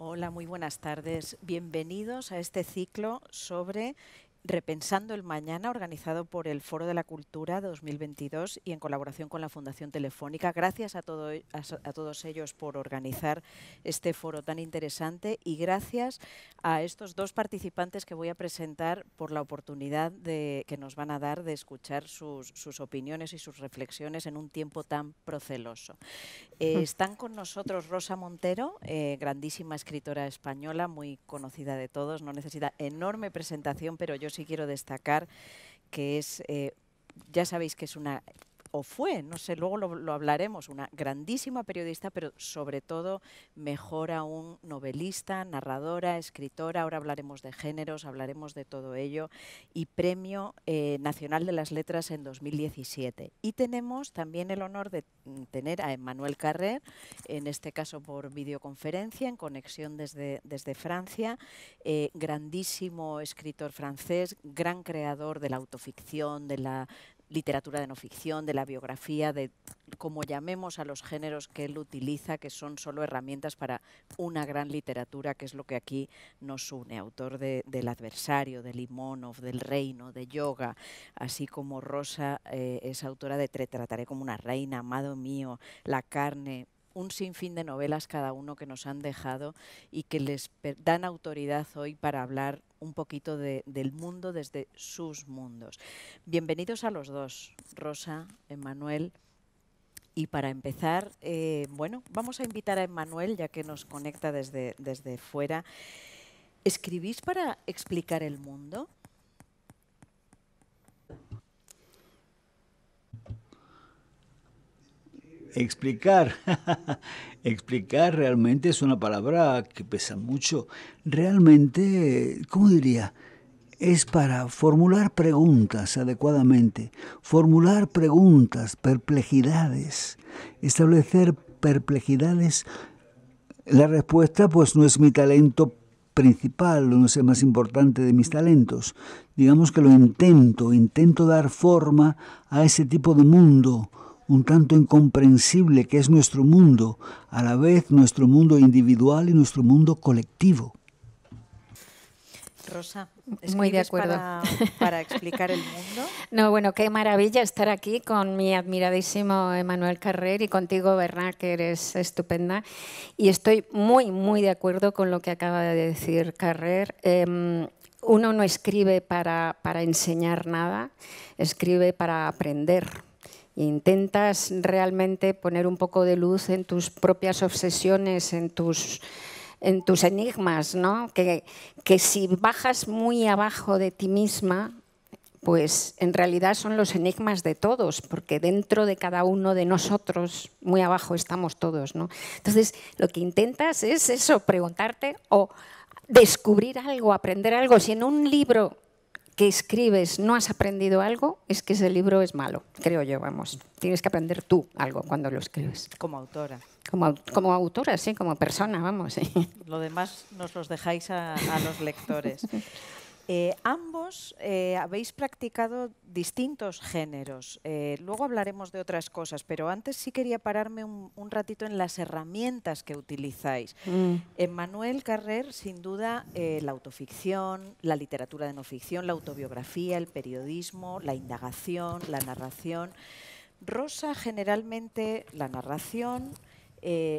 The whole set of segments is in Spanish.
Hola, muy buenas tardes. Bienvenidos a este ciclo sobre Repensando el Mañana, organizado por el Foro de la Cultura 2022 y en colaboración con la Fundación Telefónica. Gracias a, todos a, todos ellos por organizar este foro tan interesante y gracias a estos dos participantes que voy a presentar por la oportunidad que nos van a dar de escuchar sus, opiniones y sus reflexiones en un tiempo tan proceloso. Eh, están con nosotros Rosa Montero, eh, grandísima escritora española, muy conocida de todos, no necesita enorme presentación, pero yo yo sí quiero destacar que es, eh, ya sabéis que es una fue, no sé, luego lo, hablaremos, una grandísima periodista, pero sobre todo mejor aún novelista, narradora, escritora, ahora hablaremos de géneros, hablaremos de todo ello, y Premio eh, Nacional de las Letras en 2017. Y tenemos también el honor de mm, tener a Emmanuel Carrer, en este caso por videoconferencia, en conexión desde, desde Francia, eh, grandísimo escritor francés, gran creador de la autoficción, de la literatura de no ficción, de la biografía, de como llamemos a los géneros que él utiliza, que son solo herramientas para una gran literatura, que es lo que aquí nos une. Autor de, del adversario, de Limonov, del reino, de yoga, así como Rosa eh, es autora de trataré como una reina, amado mío, La carne, un sinfín de novelas cada uno que nos han dejado y que les dan autoridad hoy para hablar un poquito del mundo desde sus mundos. Bienvenidos a los dos, Rosa, Emanuel. Y para empezar, eh, bueno, vamos a invitar a Emanuel, ya que nos conecta desde, desde fuera. ¿Escribís para explicar el mundo? Explicar. Explicar realmente es una palabra que pesa mucho. Realmente, ¿cómo diría? Es para formular preguntas adecuadamente, formular preguntas, perplejidades, establecer perplejidades. La respuesta pues no es mi talento principal, no es el más importante de mis talentos. Digamos que lo intento, intento dar forma a ese tipo de mundo un tanto incomprensible que es nuestro mundo, a la vez nuestro mundo individual y nuestro mundo colectivo. Rosa, muy de acuerdo. Para, explicar el mundo. No, bueno, qué maravilla estar aquí con mi admiradísimo Emanuel Carrer y contigo, Bernard, que eres estupenda. Y estoy muy, muy de acuerdo con lo que acaba de decir Carrer. Em, uno no escribe para, para enseñar nada, escribe para aprender intentas realmente poner un poco de luz en tus propias obsesiones, en tus, enigmas, ¿no? que, que si bajas muy abajo de ti misma, pues en realidad son los enigmas de todos, porque dentro de cada uno de nosotros, muy abajo estamos todos. ¿no? Entonces, lo que intentas es eso, preguntarte o descubrir algo, aprender algo. Si en un libro que escribes no has aprendido algo, es que ese libro es malo, creo yo, vamos. Tienes que aprender tú algo cuando lo escribes. Como autora. Como, como autora, sí, como persona, vamos. Lo demás nos los dejáis a los lectores. Eh, ambos eh, habéis practicado distintos géneros. Eh, luego hablaremos de otras cosas, pero antes sí quería pararme un, ratito en las herramientas que utilizáis. Mm. En Manuel Carrer, sin duda, la autoficción, la literatura de no ficción, la autobiografía, el periodismo, la indagación, la narración. Rosa, generalmente, la narración,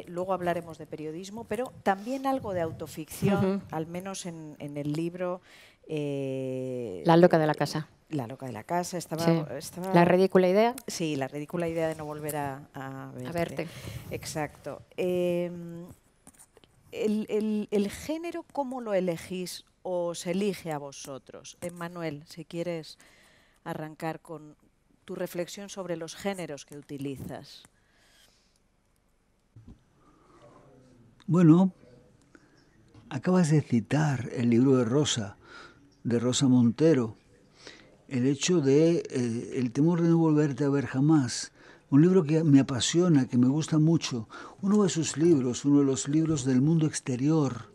luego hablaremos de periodismo, pero también algo de autoficción, al menos en el libro eh, la loca de la casa. La loca de la casa. Estaba, La ridícula idea. Sí, la ridícula idea de no volver a, verte. Exacto. Em, el, el, género, ¿cómo lo elegís o se elige a vosotros? Manuel, si quieres arrancar con tu reflexión sobre los géneros que utilizas. Bueno, acabas de citar el libro de Rosa de Rosa Montero, el hecho de eh, El temor de no volverte a ver jamás, un libro que me apasiona, que me gusta mucho, uno de sus libros, uno de los libros del mundo exterior,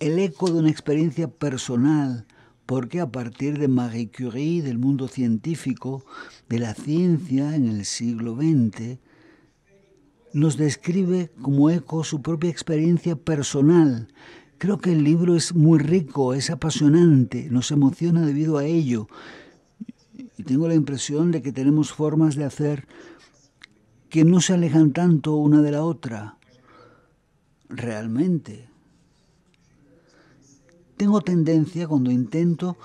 el eco de una experiencia personal, porque a partir de Marie Curie, del mundo científico, de la ciencia en el siglo XX, nos describe como eco su propia experiencia personal, Creo que el libro es muy rico, es apasionante, nos emociona debido a ello. Y tengo la impresión de que tenemos formas de hacer que no se alejan tanto una de la otra, realmente. Tengo tendencia cuando intento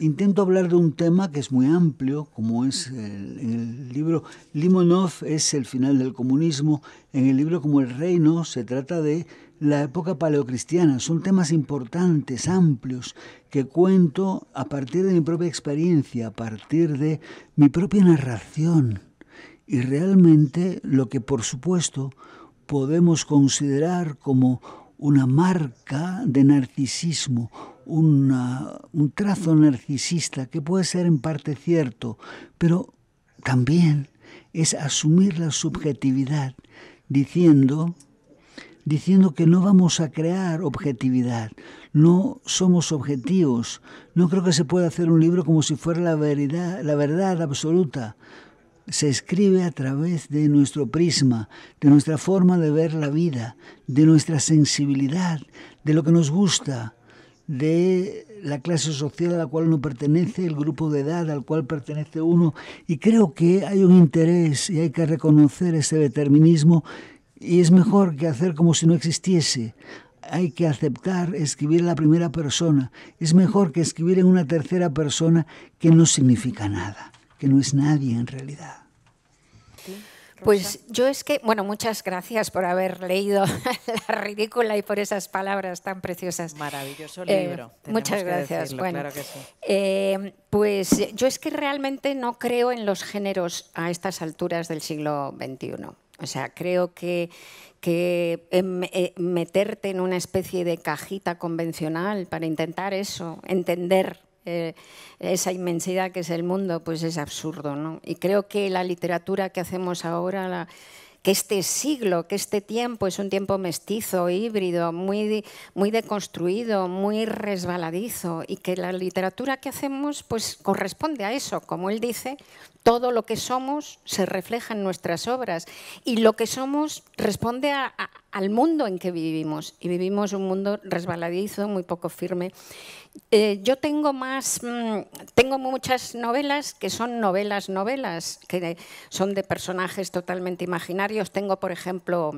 intento hablar de un tema que es muy amplio, como es el libro Limonov es el final del comunismo, en el libro como el reino se trata de la época paleocristiana. Son temas importantes, amplios, que cuento a partir de mi propia experiencia, a partir de mi propia narración. Y realmente lo que por supuesto podemos considerar como una marca de narcisismo, un trazo narcisista que puede ser en parte cierto, pero también es asumir la subjetividad diciendo diciendo que no vamos a crear objetividad, no somos objetivos. No creo que se pueda hacer un libro como si fuera la verdad, la verdad absoluta. Se escribe a través de nuestro prisma, de nuestra forma de ver la vida, de nuestra sensibilidad, de lo que nos gusta, de la clase social a la cual uno pertenece, el grupo de edad al cual pertenece uno. Y creo que hay un interés y hay que reconocer ese determinismo y es mejor que hacer como si no existiese. Hay que aceptar escribir en la primera persona. Es mejor que escribir en una tercera persona que no significa nada, que no es nadie en realidad. Pues yo es que, bueno, muchas gracias por haber leído La ridícula y por esas palabras tan preciosas. Maravilloso eh, libro. muchas gracias. bueno, eh, pues yo es que realmente no creo en los géneros a estas alturas del siglo XXI. O sea, creo que, em, eh, meterte en una especie de cajita convencional para intentar eso, entender eh, esa inmensidad que es el mundo, pues es absurdo. ¿no? Y creo que la literatura que hacemos ahora, que este siglo, que este tiempo es un tiempo mestizo, híbrido, muy, muy deconstruido, muy resbaladizo, y que la literatura que hacemos pues corresponde a eso, como él dice, todo lo que somos se refleja en nuestras obras y lo que somos responde al mundo en que vivimos. Y vivimos un mundo resbaladizo, muy poco firme. Eh, yo tengo más, mm, tengo muchas novelas que son novelas, novelas, que son de personajes totalmente imaginarios. Tengo, por ejemplo,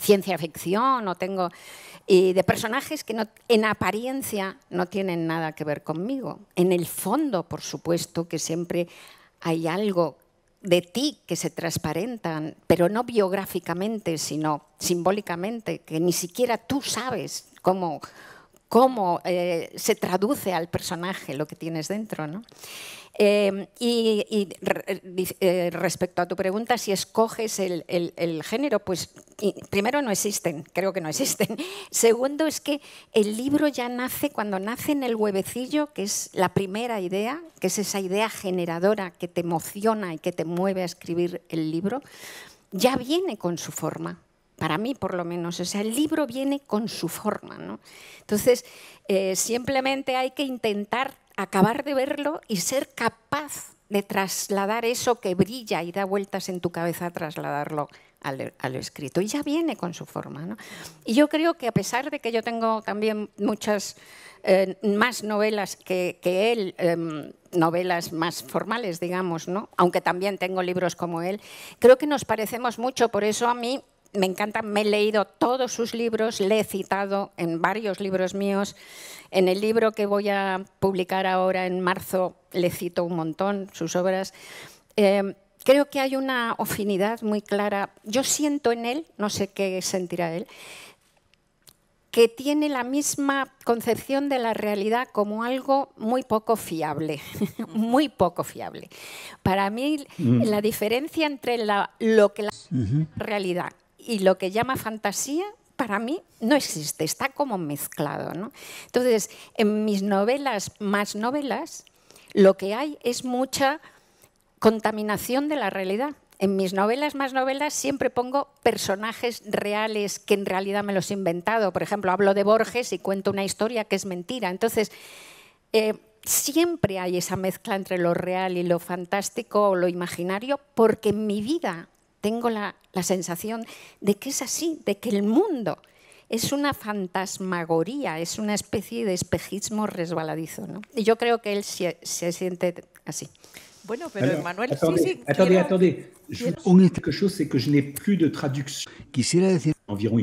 ciencia ficción o tengo y de personajes que en apariencia no tienen nada que ver conmigo. En el fondo, por supuesto, que siempre hay algo de ti que se transparenta, pero no biográficamente, sino simbólicamente, que ni siquiera tú sabes cómo, cómo eh, se traduce al personaje lo que tienes dentro. Em, y, eh, eh, respecto a tu pregunta, si escoges el, género, pues primero no existen, creo que no existen. Segundo es que el libro ya nace cuando nace en el huevecillo, que es la primera idea, que es esa idea generadora que te emociona y que te mueve a escribir el libro, ya viene con su forma para mí por lo menos. O sea, el libro viene con su forma. ¿no? Entonces, eh, simplemente hay que intentar acabar de verlo y ser capaz de trasladar eso que brilla y da vueltas en tu cabeza, a trasladarlo al escrito. Y ya viene con su forma. Y yo creo que a pesar de que yo tengo también muchas eh, más novelas que, él, em, novelas más formales, digamos, ¿no? aunque también tengo libros como él, creo que nos parecemos mucho. Por eso a mí me encanta, me he leído todos sus libros, le he citado en varios libros míos. En el libro que voy a publicar ahora en marzo le cito un montón sus obras. Em, creo que hay una afinidad muy clara. Yo siento en él, no sé qué sentirá él, que tiene la misma concepción de la realidad como algo muy poco fiable, muy poco fiable. Para mí, mm. la diferencia entre la, lo que la realidad y lo que llama fantasía para mí no existe, está como mezclado. Entonces, en mis novelas más novelas, lo que hay es mucha contaminación de la realidad. En mis novelas más novelas siempre pongo personajes reales que en realidad me los he inventado. Por ejemplo, hablo de Borges y cuento una historia que es mentira. Entonces, eh, siempre hay esa mezcla entre lo real y lo fantástico o lo imaginario, porque en mi vida tengo la, sensación de que es así, de que el mundo es una fantasmagoría, es una especie de espejismo resbaladizo. Y yo creo que él se, siente así. Bueno, pero Manuel, sí, sí, attendez, quiero, attendez. Je que plus de traducción. Quisiera decir environ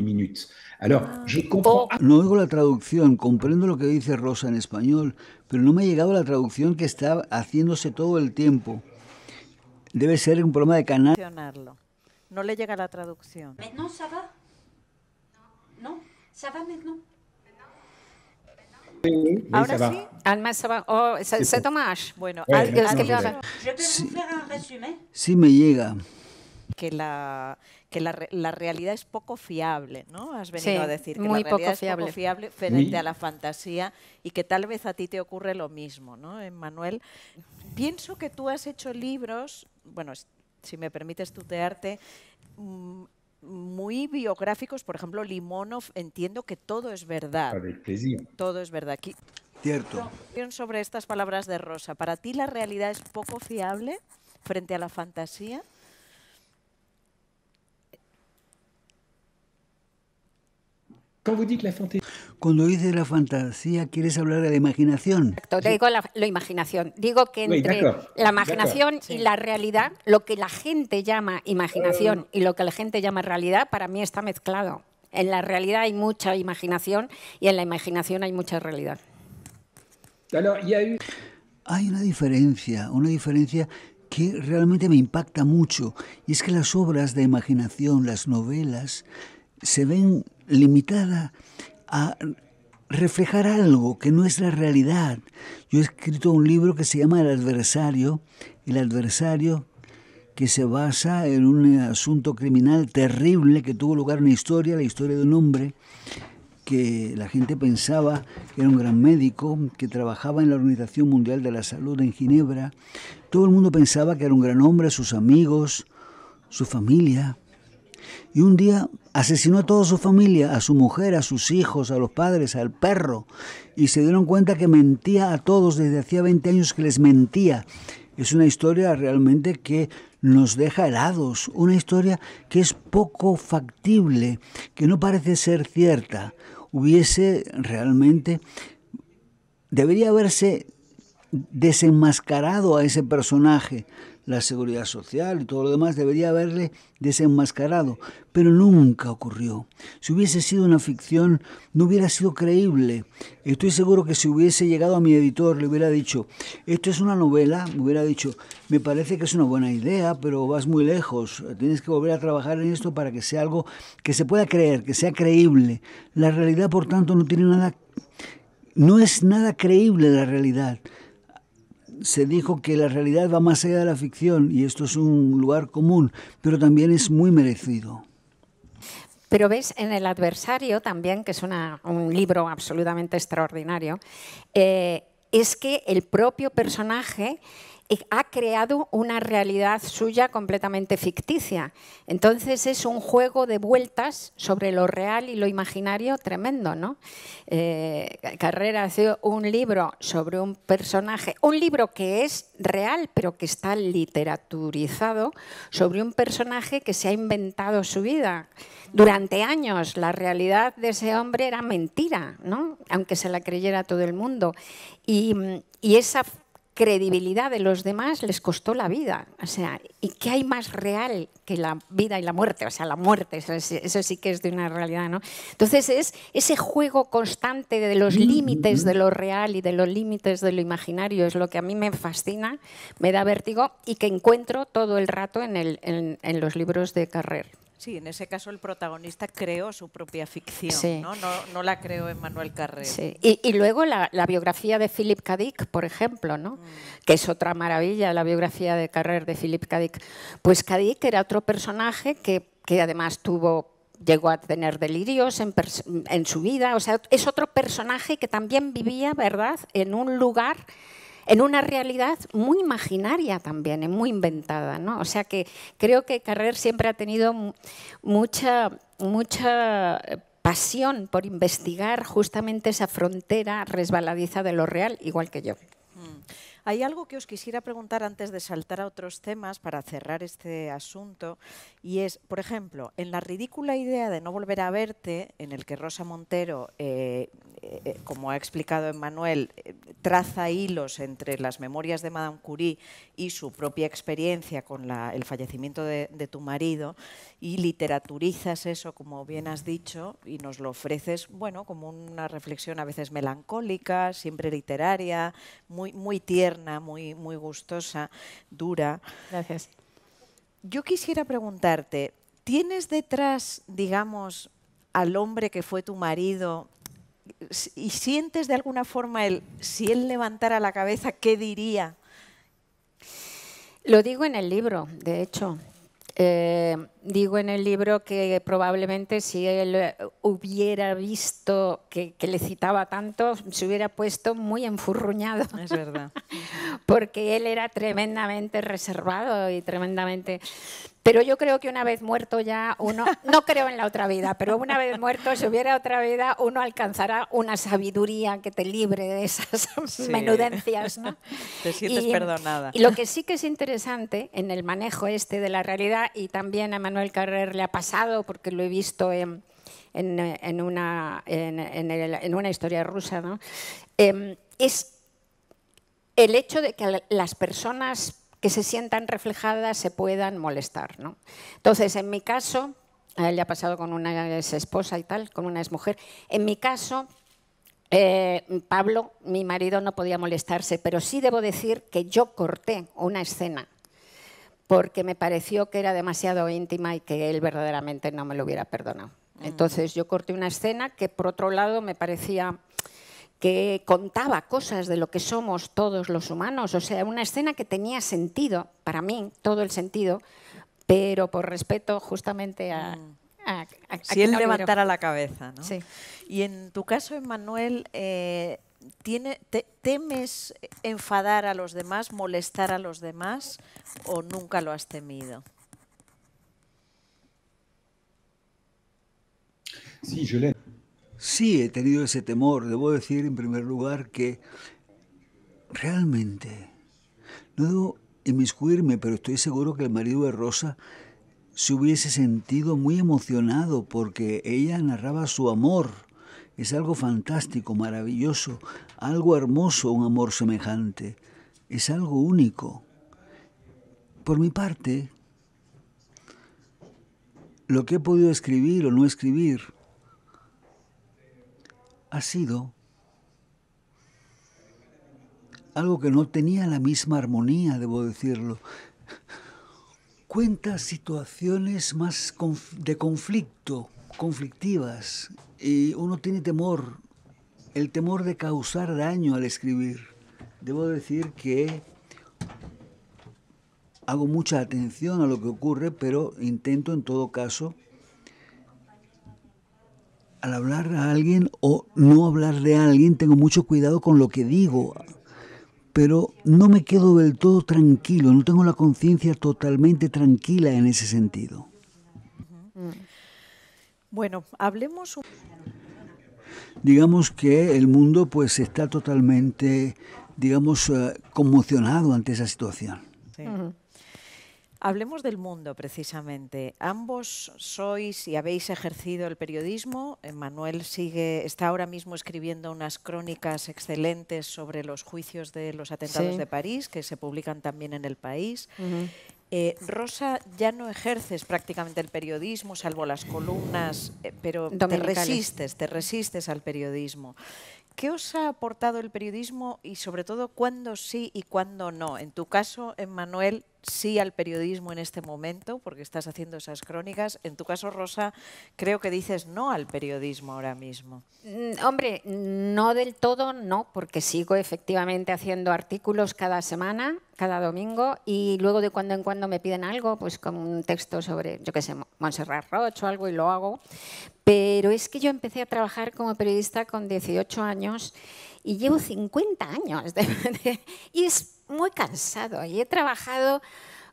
Alors, ah. oh. No oigo la traducción, comprendo lo que dice Rosa en español, pero no me ha llegado la traducción que está haciéndose todo el tiempo. Debe ser un problema de canal. No le llega la traducción. Maintenant, ça va? No. Ça va maintenant? Ahora sí. Alma, ça va. Oh, Bueno, un resumen? Sí, me llega. Que la, que la, la, realidad es poco fiable, ¿no? Has venido a decir que la realidad es poco fiable frente a la fantasía y que tal vez a ti te ocurre lo mismo, ¿no, Manuel? Pienso que tú has hecho libros, bueno, si me permites tutearte, mm, muy biográficos, por ejemplo, Limonov, entiendo que todo es verdad. Todo es verdad. Aquí, Cierto. Sobre estas palabras de Rosa, ¿para ti la realidad es poco fiable frente a la fantasía? Cuando dices la fantasía, quieres hablar de la imaginación. Exacto, digo la, imaginación. Digo que entre la imaginación y la realidad, lo que la gente llama imaginación eh. y lo que la gente llama realidad, para mí está mezclado. En la realidad hay mucha imaginación y en la imaginación hay mucha realidad. hay una diferencia, una diferencia que realmente me impacta mucho, y es que las obras de imaginación, las novelas, se ven limitada a reflejar algo que no es la realidad. Yo he escrito un libro que se llama El adversario, el adversario que se basa en un asunto criminal terrible que tuvo lugar en la historia, la historia de un hombre que la gente pensaba que era un gran médico, que trabajaba en la Organización Mundial de la Salud en Ginebra. Todo el mundo pensaba que era un gran hombre, sus amigos, su familia, y un día asesinó a toda su familia, a su mujer, a sus hijos, a los padres, al perro. Y se dieron cuenta que mentía a todos desde hacía 20 años que les mentía. Es una historia realmente que nos deja helados, una historia que es poco factible, que no parece ser cierta. Hubiese realmente, debería haberse desenmascarado a ese personaje, la seguridad social y todo lo demás debería haberle desenmascarado, pero nunca ocurrió. Si hubiese sido una ficción, no hubiera sido creíble. Estoy seguro que si hubiese llegado a mi editor, le hubiera dicho, esto es una novela, me hubiera dicho, me parece que es una buena idea, pero vas muy lejos, tienes que volver a trabajar en esto para que sea algo que se pueda creer, que sea creíble. La realidad, por tanto, no tiene nada, no es nada creíble la realidad se dijo que la realidad va más allá de la ficción y esto es un lugar común, pero también es muy merecido. Pero ves, en El adversario también, que es un libro absolutamente extraordinario, eh, es que el propio personaje eh, ha creado una realidad suya completamente ficticia. Entonces es un juego de vueltas sobre lo real y lo imaginario tremendo. ¿no? Eh, Carrera hace un libro sobre un personaje, un libro que es real pero que está literaturizado sobre un personaje que se ha inventado su vida. Durante años la realidad de ese hombre era mentira, ¿no? aunque se la creyera todo el mundo. Y, y esa credibilidad de los demás les costó la vida. O sea, ¿y qué hay más real que la vida y la muerte? O sea, la muerte, eso, sí que es de una realidad, ¿no? Entonces, es ese juego constante de los límites de lo real y de los límites de lo imaginario, es lo que a mí me fascina, me da vértigo y que encuentro todo el rato en, en los libros de Carrer. Sí, en ese caso el protagonista creó su propia ficción, ¿no? ¿no? la creó Emmanuel Carrer. Sí. Y, luego la, biografía de Philip K. por ejemplo, ¿no? Mm. que es otra maravilla, la biografía de Carrer de Philip K. Pues K. era otro personaje que, que además tuvo llegó a tener delirios en, en su vida, o sea, es otro personaje que también vivía, ¿verdad?, en un lugar en una realidad muy imaginaria también, eh, muy inventada. ¿no? O sea que creo que Carrer siempre ha tenido mucha, mucha eh, pasión por investigar justamente esa frontera resbaladiza de lo real, igual que yo. Hay algo que os quisiera preguntar antes de saltar a otros temas para cerrar este asunto y es, por ejemplo, en la ridícula idea de no volver a verte, en el que Rosa Montero, eh, eh, eh, como ha explicado Emmanuel, traza hilos entre las memorias de Madame Curie y su propia experiencia con el fallecimiento de, tu marido y literaturizas eso, como bien has dicho, y nos lo ofreces, bueno, como una reflexión a veces melancólica, siempre literaria, muy, muy tierna muy, muy gustosa, dura. Gracias. Yo quisiera preguntarte, ¿tienes detrás, digamos, al hombre que fue tu marido y sientes de alguna forma el, si él levantara la cabeza, ¿qué diría? Lo digo en el libro, de hecho. Eh, digo en el libro que probablemente si él eh, hubiera visto que, que, le citaba tanto, se hubiera puesto muy enfurruñado. Es verdad. Porque él era tremendamente reservado y tremendamente... Pero yo creo que una vez muerto ya uno, no creo en la otra vida, pero una vez muerto, si hubiera otra vida, uno alcanzará una sabiduría que te libre de esas menudencias. ¿no? Te sientes perdonada. Y lo que sí que es interesante en el manejo este de la realidad, y también a Manuel Carrer le ha pasado, porque lo he visto en, una, historia rusa, ¿no? Em, es el hecho de que las personas que se sientan reflejadas, se puedan molestar. Entonces, en mi caso, él le ha pasado con una ex esposa y tal, con una ex mujer, en mi caso, eh, Pablo, mi marido, no podía molestarse, pero sí debo decir que yo corté una escena porque me pareció que era demasiado íntima y que él verdaderamente no me lo hubiera perdonado. Mm. Entonces yo corté una escena que por otro lado me parecía que contaba cosas de lo que somos todos los humanos, o sea, una escena que tenía sentido, para mí, todo el sentido, pero por respeto justamente a... Mm. a, a, levantara la cabeza, ¿no? Sí. Y en tu caso, Emanuel, eh, ¿temes enfadar a los demás, molestar a los demás o nunca lo has temido? Sí, je sí he tenido ese temor. Debo decir en primer lugar que realmente no debo inmiscuirme, pero estoy seguro que el marido de Rosa se hubiese sentido muy emocionado porque ella narraba su amor. Es algo fantástico, maravilloso, algo hermoso un amor semejante. Es algo único. Por mi parte, lo que he podido escribir o no escribir, ha sido algo que no tenía la misma armonía, debo decirlo. Cuenta situaciones más de conflicto, conflictivas, y uno tiene temor, el temor de causar daño al escribir. Debo decir que hago mucha atención a lo que ocurre, pero intento en todo caso al hablar a alguien o no hablar de alguien, tengo mucho cuidado con lo que digo, pero no me quedo del todo tranquilo, no tengo la conciencia totalmente tranquila en ese sentido. Bueno, hablemos... Digamos que el mundo pues está totalmente, digamos, eh, conmocionado ante esa situación. Hablemos del mundo, precisamente. Ambos sois y habéis ejercido el periodismo. Manuel sigue, está ahora mismo escribiendo unas crónicas excelentes sobre los juicios de los atentados de París, que se publican también en el país. Eh, Rosa, ya no ejerces prácticamente el periodismo, salvo las columnas, eh, pero te resistes, te resistes al periodismo. ¿Qué os ha aportado el periodismo y sobre todo cuándo sí y cuándo no? En tu caso, Manuel, sí al periodismo en este momento, porque estás haciendo esas crónicas. En tu caso, Rosa, creo que dices no al periodismo ahora mismo. Mm, hombre, no del todo, no, porque sigo efectivamente haciendo artículos cada semana, cada domingo, y luego de cuando en cuando me piden algo, pues como un texto sobre, yo qué sé, Montserrat Roche o algo, y lo hago. Pero es que yo empecé a trabajar como periodista con 18 años y llevo 50 años. De, y muy cansado y he trabajado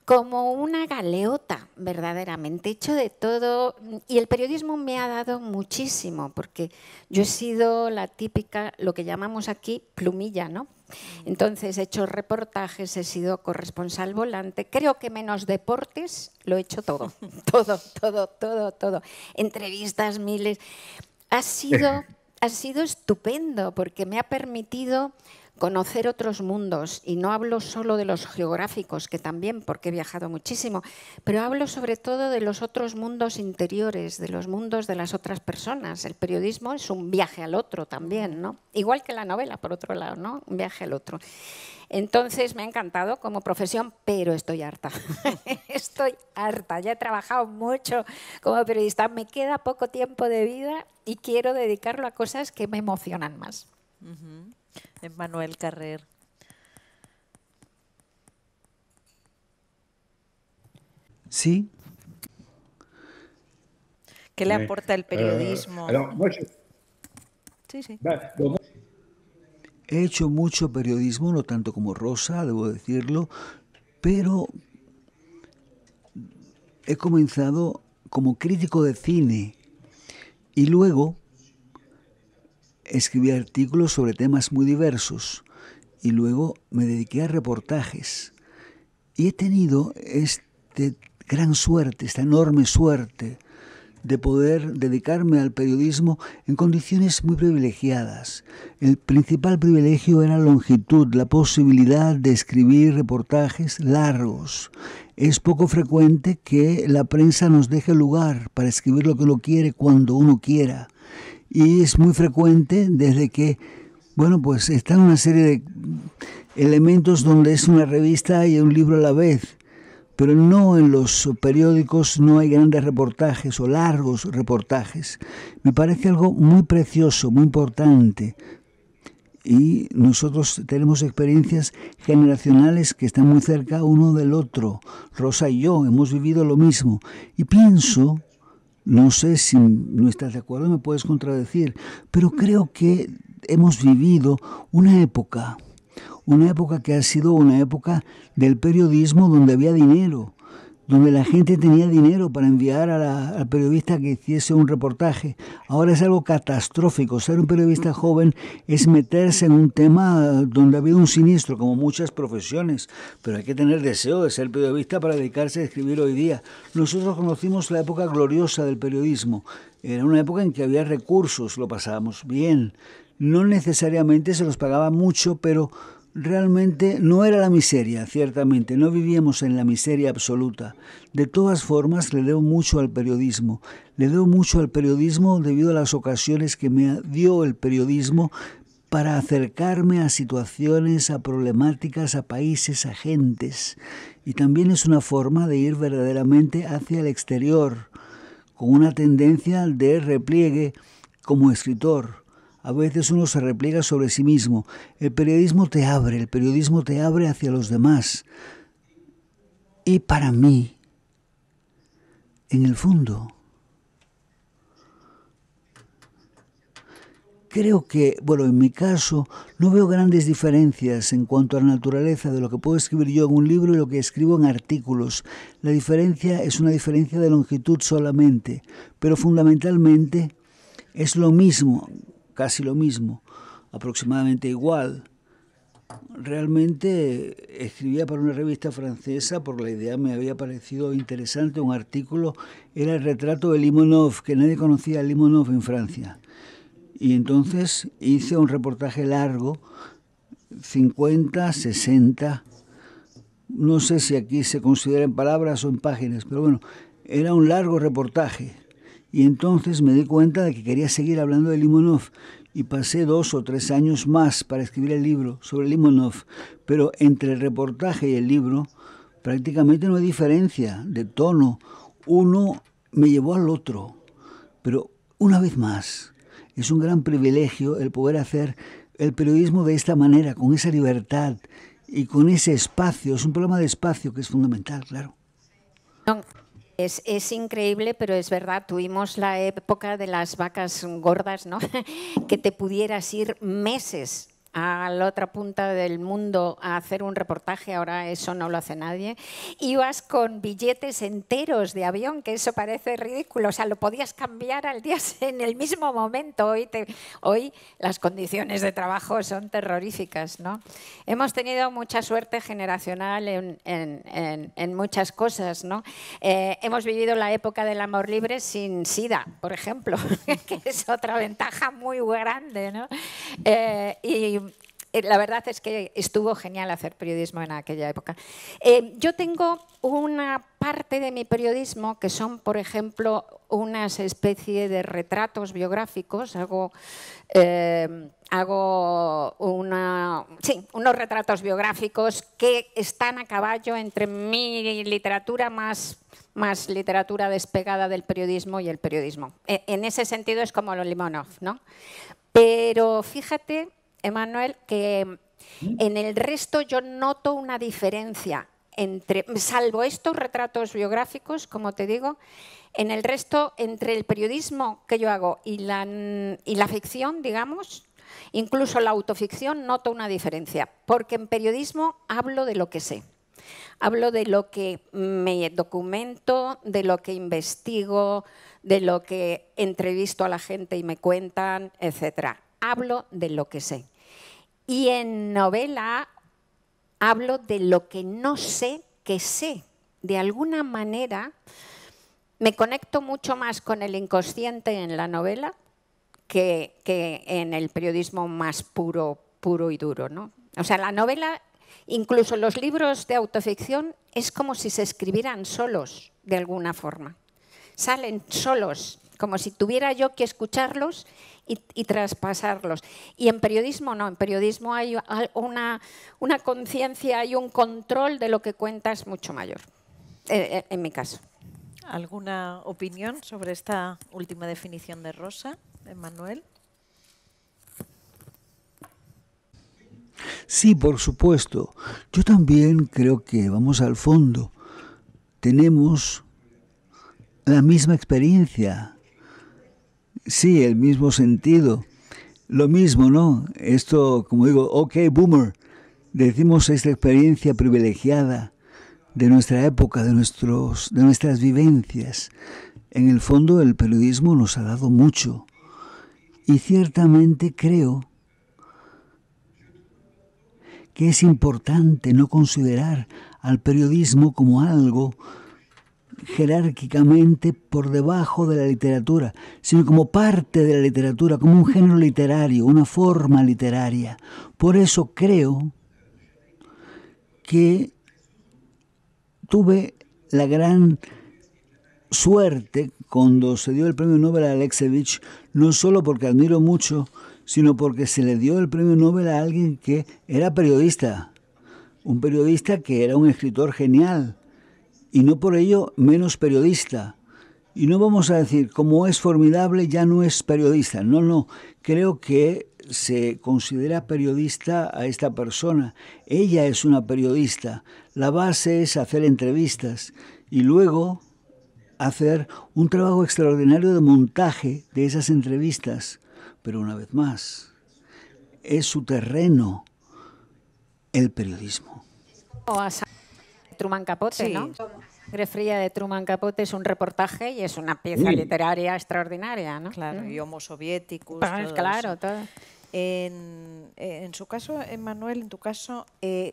como una galeota, verdaderamente. He hecho de todo y el periodismo me ha dado muchísimo, porque yo he sido la típica, lo que llamamos aquí, plumilla, ¿no? Entonces he hecho reportajes, he sido corresponsal volante, creo que menos deportes, lo he hecho todo, todo, todo, todo, todo. Entrevistas, miles. Ha sido, ha sido estupendo, porque me ha permitido conocer otros mundos, y no hablo solo de los geográficos, que también, porque he viajado muchísimo, pero hablo sobre todo de los otros mundos interiores, de los mundos de las otras personas. El periodismo es un viaje al otro también, ¿no? Igual que la novela, por otro lado, ¿no? Un viaje al otro. Entonces me ha encantado como profesión, pero estoy harta. estoy harta. Ya he trabajado mucho como periodista. Me queda poco tiempo de vida y quiero dedicarlo a cosas que me emocionan más. Manuel Carrer. Sí. ¿Qué le aporta el eh, periodismo? He hecho mucho periodismo, no tanto como Rosa, debo decirlo, pero he comenzado como crítico de cine y luego escribí artículos sobre temas muy diversos y luego me dediqué a reportajes. Y he tenido esta gran suerte, esta enorme suerte de poder dedicarme al periodismo en condiciones muy privilegiadas. El principal privilegio era la longitud, la posibilidad de escribir reportajes largos. Es poco frecuente que la prensa nos deje lugar para escribir lo que uno quiere cuando uno quiera y es muy frecuente desde que, bueno, pues están una serie de elementos donde es una revista y un libro a la vez, pero no en los periódicos no hay grandes reportajes o largos reportajes. Me parece algo muy precioso, muy importante. Y nosotros tenemos experiencias generacionales que están muy cerca uno del otro. Rosa y yo hemos vivido lo mismo. Y pienso no sé si no estás de acuerdo, me puedes contradecir, pero creo que hemos vivido una época, una época que ha sido una época del periodismo donde había dinero, donde la gente tenía dinero para enviar al periodista que hiciese un reportaje. Ahora es algo catastrófico. Ser un periodista joven es meterse en un tema donde ha habido un siniestro, como muchas profesiones, pero hay que tener deseo de ser periodista para dedicarse a escribir hoy día. Nosotros conocimos la época gloriosa del periodismo. Era una época en que había recursos, lo pasábamos bien. No necesariamente se los pagaba mucho, pero realmente no era la miseria, ciertamente, no vivíamos en la miseria absoluta. De todas formas, le debo mucho al periodismo. Le debo mucho al periodismo debido a las ocasiones que me dio el periodismo para acercarme a situaciones, a problemáticas, a países, a gentes. Y también es una forma de ir verdaderamente hacia el exterior, con una tendencia de repliegue como escritor a veces uno se repliega sobre sí mismo. El periodismo te abre, el periodismo te abre hacia los demás. Y para mí, en el fondo, creo que, bueno, en mi caso, no veo grandes diferencias en cuanto a la naturaleza de lo que puedo escribir yo en un libro y lo que escribo en artículos. La diferencia es una diferencia de longitud solamente, pero fundamentalmente es lo mismo casi lo mismo, aproximadamente igual. Realmente escribía para una revista francesa, por la idea me había parecido interesante un artículo, era el retrato de Limonov, que nadie conocía a Limonov en Francia. Y entonces hice un reportaje largo, 50, 60, no sé si aquí se en palabras o en páginas, pero bueno, era un largo reportaje y entonces me di cuenta de que quería seguir hablando de Limonov y pasé dos o tres años más para escribir el libro sobre Limonov, pero entre el reportaje y el libro prácticamente no hay diferencia de tono. Uno me llevó al otro, pero una vez más, es un gran privilegio el poder hacer el periodismo de esta manera, con esa libertad y con ese espacio. Es un problema de espacio que es fundamental, claro. Es, increíble, pero es verdad, tuvimos la época de las vacas gordas, ¿no? que te pudieras ir meses a la otra punta del mundo a hacer un reportaje, ahora eso no lo hace nadie, ibas con billetes enteros de avión, que eso parece ridículo, o sea, lo podías cambiar al día en el mismo momento, hoy, te, hoy las condiciones de trabajo son terroríficas, ¿no? Hemos tenido mucha suerte generacional en, en, muchas cosas, ¿no? Eh, hemos vivido la época del amor libre sin SIDA, por ejemplo, que es otra ventaja muy grande, ¿no? Eh, y eh, la verdad es que estuvo genial hacer periodismo en aquella época. Eh, yo tengo una parte de mi periodismo que son, por ejemplo, unas especie de retratos biográficos. Eh, hago, una, sí, unos retratos biográficos que están a caballo entre mi literatura más, más literatura despegada del periodismo y el periodismo. E, en ese sentido es como los Limonov, ¿no? Pero fíjate Emanuel, que ¿Mm? en el resto yo noto una diferencia entre, salvo estos retratos biográficos, como te digo, en el resto, entre el periodismo que yo hago y la, y la ficción, digamos, incluso la autoficción, noto una diferencia, porque en periodismo hablo de lo que sé. Hablo de lo que me documento, de lo que investigo, de lo que entrevisto a la gente y me cuentan, etc. Hablo de lo que sé. Y en novela hablo de lo que no sé que sé. De alguna manera me conecto mucho más con el inconsciente en la novela que, que en el periodismo más puro, puro y duro. ¿no? O sea, la novela, incluso los libros de autoficción, es como si se escribieran solos, de alguna forma. Salen solos, como si tuviera yo que escucharlos y, traspasarlos. Y en periodismo no, en periodismo hay una, una conciencia, hay un control de lo que cuentas mucho mayor, eh, eh, en mi caso. ¿Alguna opinión sobre esta última definición de Rosa, Manuel? Sí, por supuesto. Yo también creo que vamos al fondo. Tenemos la misma experiencia Sí, el mismo sentido. Lo mismo, ¿no? Esto, como digo, ok, boomer. Decimos esta experiencia privilegiada de nuestra época, de, nuestros, de nuestras vivencias. En el fondo, el periodismo nos ha dado mucho. Y ciertamente creo que es importante no considerar al periodismo como algo jerárquicamente por debajo de la literatura, sino como parte de la literatura, como un género literario, una forma literaria. Por eso creo que tuve la gran suerte cuando se dio el premio Nobel a Aleksevich, no solo porque admiro mucho, sino porque se le dio el premio Nobel a alguien que era periodista, un periodista que era un escritor genial, y no por ello menos periodista. Y no vamos a decir, como es formidable, ya no es periodista. No, no, creo que se considera periodista a esta persona. Ella es una periodista. La base es hacer entrevistas y luego hacer un trabajo extraordinario de montaje de esas entrevistas. Pero una vez más, es su terreno el periodismo. Truman Capote, ¿no? fría de Truman Capote es un reportaje y es una pieza literaria extraordinaria, ¿no? Claro, y Homo pues, claro, eh, En, su caso, Manuel, en tu caso, eh,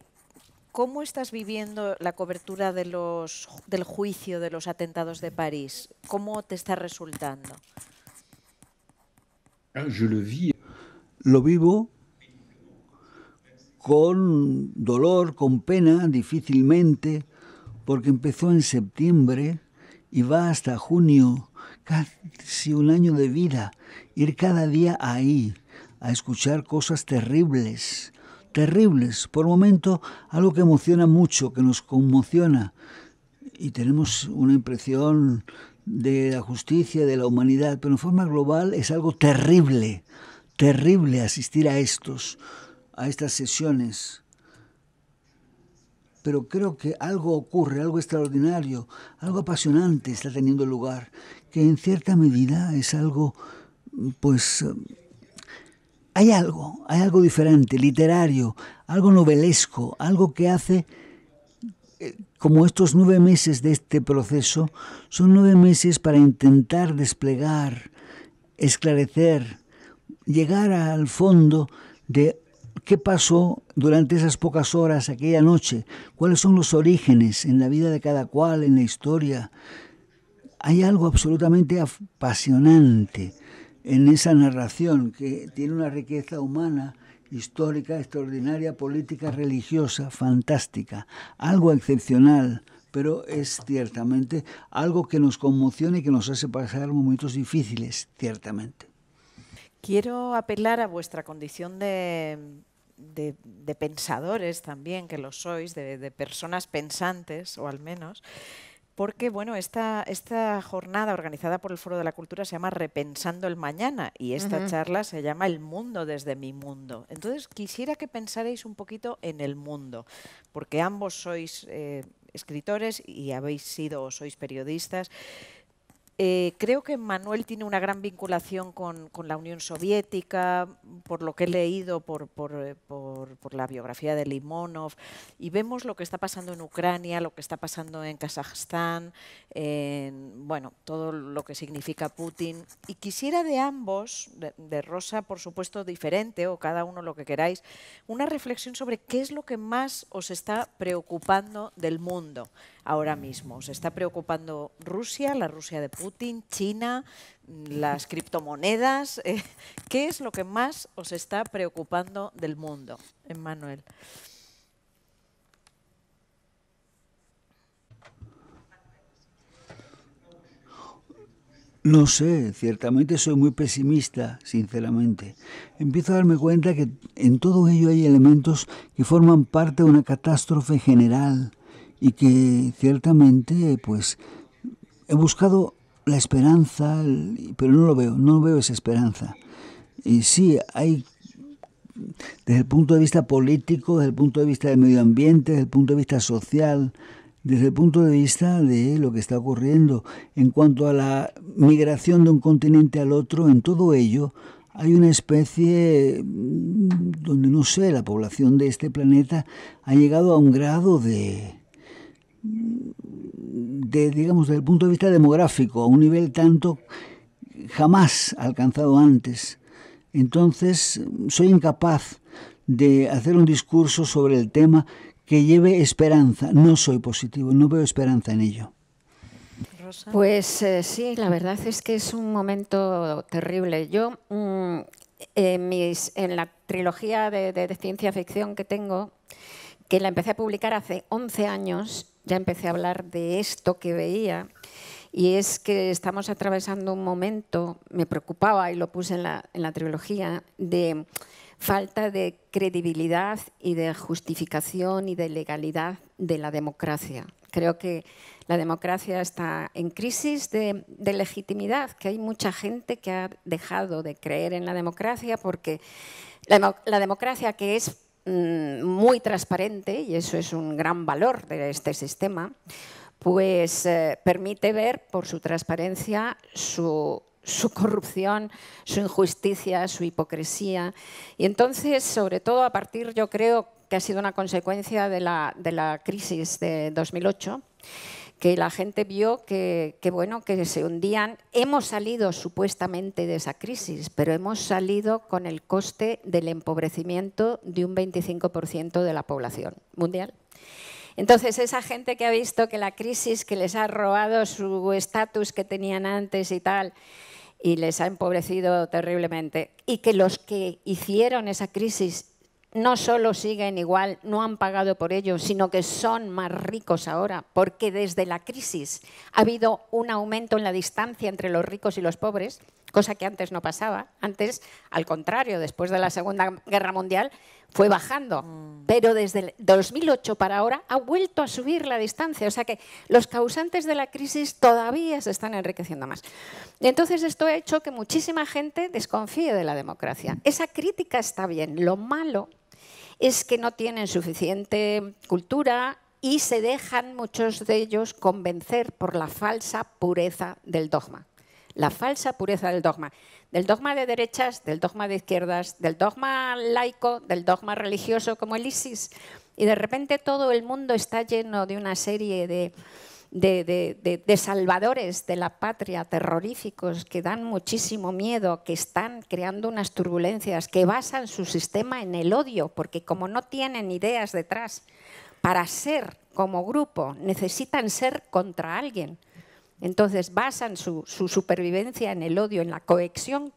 ¿cómo estás viviendo la cobertura de los, del juicio de los atentados de París? ¿Cómo te está resultando? Ah, lo vivo con dolor, con pena, difícilmente, porque empezó en septiembre y va hasta junio, casi un año de vida, ir cada día ahí a escuchar cosas terribles, terribles, por momento algo que emociona mucho, que nos conmociona, y tenemos una impresión de la justicia, de la humanidad, pero en forma global es algo terrible, terrible asistir a estos, a estas sesiones pero creo que algo ocurre, algo extraordinario, algo apasionante está teniendo lugar, que en cierta medida es algo, pues, eh, hay algo, hay algo diferente, literario, algo novelesco, algo que hace eh, como estos nueve meses de este proceso, son nueve meses para intentar desplegar, esclarecer, llegar al fondo de ¿Qué pasó durante esas pocas horas aquella noche? ¿Cuáles son los orígenes en la vida de cada cual, en la historia? Hay algo absolutamente apasionante en esa narración que tiene una riqueza humana, histórica, extraordinaria, política, religiosa, fantástica, algo excepcional, pero es ciertamente algo que nos conmociona y que nos hace pasar momentos difíciles, ciertamente. Quiero apelar a vuestra condición de de, pensadores también, que lo sois, de, personas pensantes, o al menos, porque bueno, esta, esta jornada organizada por el Foro de la Cultura se llama Repensando el Mañana y esta charla se llama El Mundo desde mi mundo. Entonces quisiera que pensarais un poquito en el mundo, porque ambos sois... Eh, escritores y habéis sido o sois periodistas. Eh, creo que Manuel tiene una gran vinculación con, la Unión Soviética, por lo que he leído, eh, por, la biografía de Limonov, y vemos lo que está pasando en Ucrania, lo que está pasando en Kazajstán, bueno, todo lo que significa Putin. Y quisiera de ambos, de Rosa, por supuesto, diferente, o cada uno lo que queráis, una reflexión sobre qué es lo que más os está preocupando del mundo ahora mismo? ¿Os está preocupando Rusia, la Rusia de Putin, China, mm, las criptomonedas? Eh, ¿Qué es lo que más os está preocupando del mundo, Emmanuel? No sé, ciertamente soy muy pesimista, sinceramente. Empiezo a darme cuenta que en todo ello hay elementos que forman parte de una catástrofe general y que ciertamente pues he buscado la esperanza, pero no lo veo, no veo esa esperanza. Y sí, hay desde el punto de vista político, desde el punto de vista del medio ambiente, desde el punto de vista social, desde el punto de vista de lo que está ocurriendo en cuanto a la migración de un continente al otro, en todo ello hay una especie mm, donde no sé, la población de este planeta ha llegado a un grado de de, digamos, desde el punto de vista demográfico, a un nivel tanto jamás alcanzado antes. Entonces, soy incapaz de hacer un discurso sobre el tema que lleve esperanza. No soy positivo, no veo esperanza en ello. Pues eh, sí, la verdad es que es un momento terrible. Yo, mm, en, mis, en, la trilogía de, de ciencia ficción que tengo, que la empecé a publicar hace 11 años, ya empecé a hablar de esto que veía, y es que estamos atravesando un momento, me preocupaba y lo puse en la, trilogía, de falta de credibilidad y de justificación y de legalidad de la democracia. Creo que la democracia está en crisis de, legitimidad, que hay mucha gente que ha dejado de creer en la democracia porque la, la democracia que es Mm, muy transparente, y eso es un gran valor de este sistema, pues eh, permite ver por su transparencia su, corrupción, su injusticia, su hipocresía. Y entonces, sobre todo a partir, yo creo que ha sido una consecuencia de la, de la crisis de 2008, que la gente vio que, bueno, que se hundían. Hemos salido supuestamente de esa crisis, pero hemos salido con el coste del empobrecimiento de un 25% de la población mundial. Entonces, esa gente que ha visto que la crisis que les ha robado su estatus que tenían antes y tal, y les ha empobrecido terriblemente, y que los que hicieron esa crisis no solo siguen igual, no han pagado por ello, sino que son más ricos ahora, porque desde la crisis ha habido un aumento en la distancia entre los ricos y los pobres, cosa que antes no pasaba. Antes, al contrario, después de la Segunda Guerra Mundial, fue bajando, mm. pero desde 2008 para ahora ha vuelto a subir la distancia, o sea que los causantes de la crisis todavía se están enriqueciendo más. Entonces esto ha hecho que muchísima gente desconfíe de la democracia. Esa crítica está bien, lo malo es que no tienen suficiente cultura y se dejan muchos de ellos convencer por la falsa pureza del dogma. La falsa pureza del dogma. Del dogma de derechas, del dogma de izquierdas, del dogma laico, del dogma religioso como el ISIS. Y de repente todo el mundo está lleno de una serie de, de, salvadores de la patria, terroríficos, que dan muchísimo miedo, que están creando unas turbulencias, que basan su sistema en el odio, porque como no tienen ideas detrás, para ser como grupo necesitan ser contra alguien. Entonces basan su, supervivencia en el odio, en la cohesión,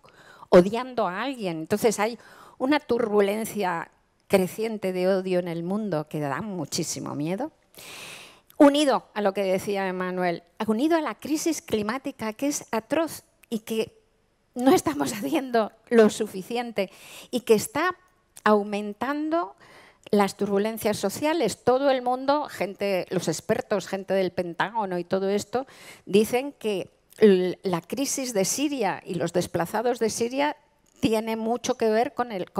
odiando a alguien. Entonces hay una turbulencia creciente de odio en el mundo que da muchísimo miedo unido a lo que decía Emanuel, unido a la crisis climática que es atroz y que no estamos haciendo lo suficiente y que está aumentando las turbulencias sociales. Todo el mundo, gente, los expertos, gente del Pentágono y todo esto, dicen que la crisis de Siria y los desplazados de Siria tiene mucho que ver con el,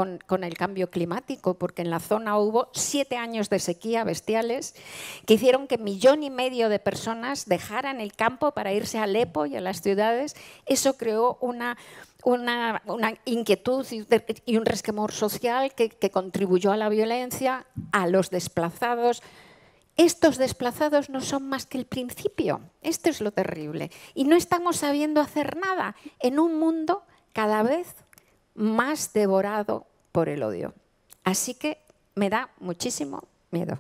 cambio climático, porque en la zona hubo siete años de sequía bestiales que hicieron que millón y medio de personas dejaran el campo para irse a Alepo y a las ciudades. Eso creó una, una, inquietud y un resquemor social que, que contribuyó a la violencia, a los desplazados. Estos desplazados no son más que el principio. Esto es lo terrible. Y no estamos sabiendo hacer nada en un mundo cada vez más devorado por el odio. Así que me da muchísimo miedo,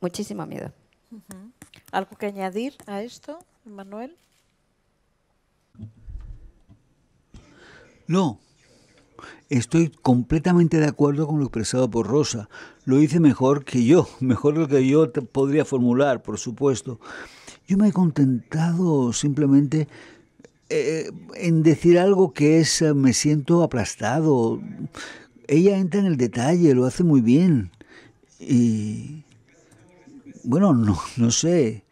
muchísimo miedo. ¿Algo que añadir a esto, Manuel? No, estoy completamente de acuerdo con lo expresado por Rosa. Lo hice mejor que yo, mejor lo que yo te podría formular, por supuesto. Yo me he contentado simplemente eh, en decir algo que es eh, me siento aplastado. Ella entra en el detalle, lo hace muy bien. Y bueno, no, no sé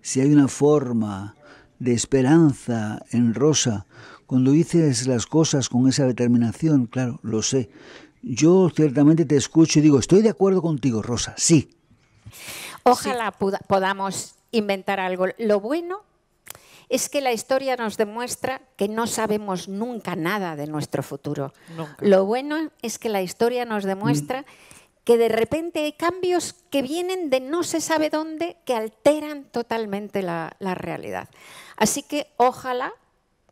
si hay una forma de esperanza en Rosa. Cuando dices las cosas con esa determinación, claro, lo sé. Yo ciertamente te escucho y digo, estoy de acuerdo contigo, Rosa, sí. Ojalá podamos inventar algo. Lo bueno es que la historia nos demuestra que no sabemos nunca nada de nuestro futuro. Lo bueno es que la historia nos demuestra mm. que de repente hay cambios que vienen de no se sabe dónde, que alteran totalmente la, realidad. Así que ojalá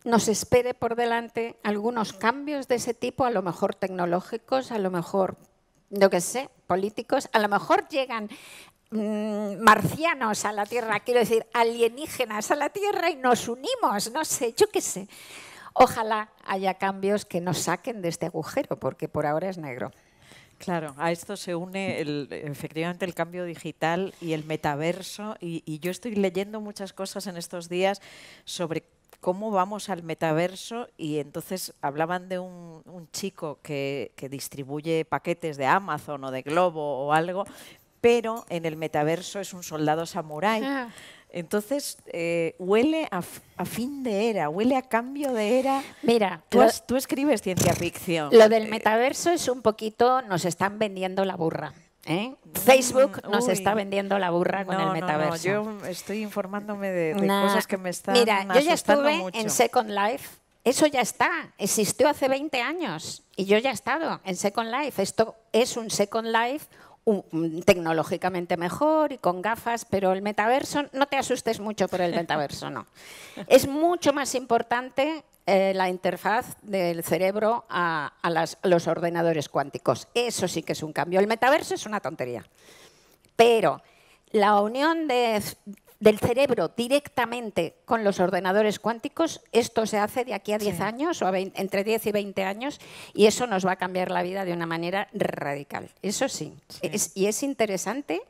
nos espere por delante algunos cambios de ese tipo, a lo mejor tecnológicos, a lo mejor, lo que sé, políticos, a lo mejor llegan Mm, marcianos a la Tierra, quiero decir, alienígenas a la Tierra y nos unimos, no sé, yo qué sé. Ojalá haya cambios que nos saquen de este agujero, porque por ahora es negro. Claro, a esto se une el, efectivamente el cambio digital y el metaverso, y, yo estoy leyendo muchas cosas en estos días sobre cómo vamos al metaverso y entonces hablaban de un, chico que, que, distribuye paquetes de Amazon o de Globo o algo pero en el metaverso es un soldado samurái. Entonces, eh, huele a, fin de era, huele a cambio de era. Mira, tú, escribes ciencia ficción. Lo del metaverso es un poquito, nos están vendiendo la burra. ¿eh? Mm, Facebook nos está vendiendo la burra con el metaverso. No, no, yo estoy informándome de, cosas que me están Mira, yo ya estuve en Second Life. Eso ya está, existió hace 20 años y yo ya he estado en Second Life. Esto es un Second Life Mm, tecnológicamente mejor y con gafas, pero el metaverso, no te asustes mucho por el metaverso, no. Es mucho más importante eh, la interfaz del cerebro a, los ordenadores cuánticos. Eso sí que es un cambio. El metaverso es una tontería. Pero la unión de del cerebro directamente con los ordenadores cuánticos. Esto se hace de aquí a 10 años, o entre 10 y 20 años, y eso nos va a cambiar la vida de una manera radical. Eso sí, y es interesante